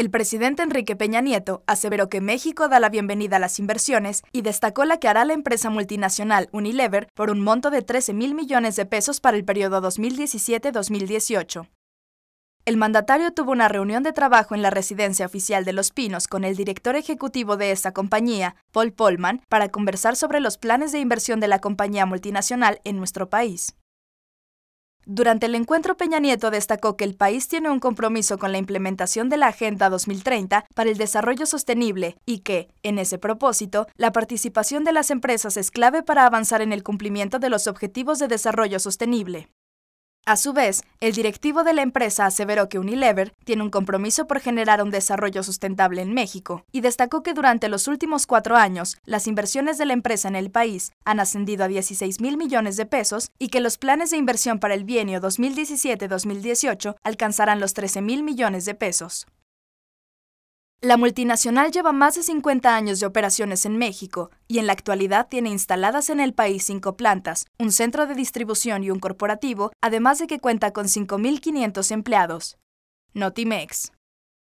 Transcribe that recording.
El presidente Enrique Peña Nieto aseveró que México da la bienvenida a las inversiones y destacó la que hará la empresa multinacional Unilever por un monto de 13 mil millones de pesos para el periodo 2017-2018. El mandatario tuvo una reunión de trabajo en la residencia oficial de Los Pinos con el director ejecutivo de esta compañía, Paul Polman, para conversar sobre los planes de inversión de la compañía multinacional en nuestro país. Durante el encuentro, Peña Nieto destacó que el país tiene un compromiso con la implementación de la Agenda 2030 para el Desarrollo Sostenible y que, en ese propósito, la participación de las empresas es clave para avanzar en el cumplimiento de los Objetivos de Desarrollo Sostenible. A su vez, el directivo de la empresa aseveró que Unilever tiene un compromiso por generar un desarrollo sustentable en México y destacó que durante los últimos cuatro años las inversiones de la empresa en el país han ascendido a 16 mil millones de pesos y que los planes de inversión para el bienio 2017-2018 alcanzarán los 13 mil millones de pesos. La multinacional lleva más de 50 años de operaciones en México y en la actualidad tiene instaladas en el país cinco plantas, un centro de distribución y un corporativo, además de que cuenta con 5.500 empleados. Notimex.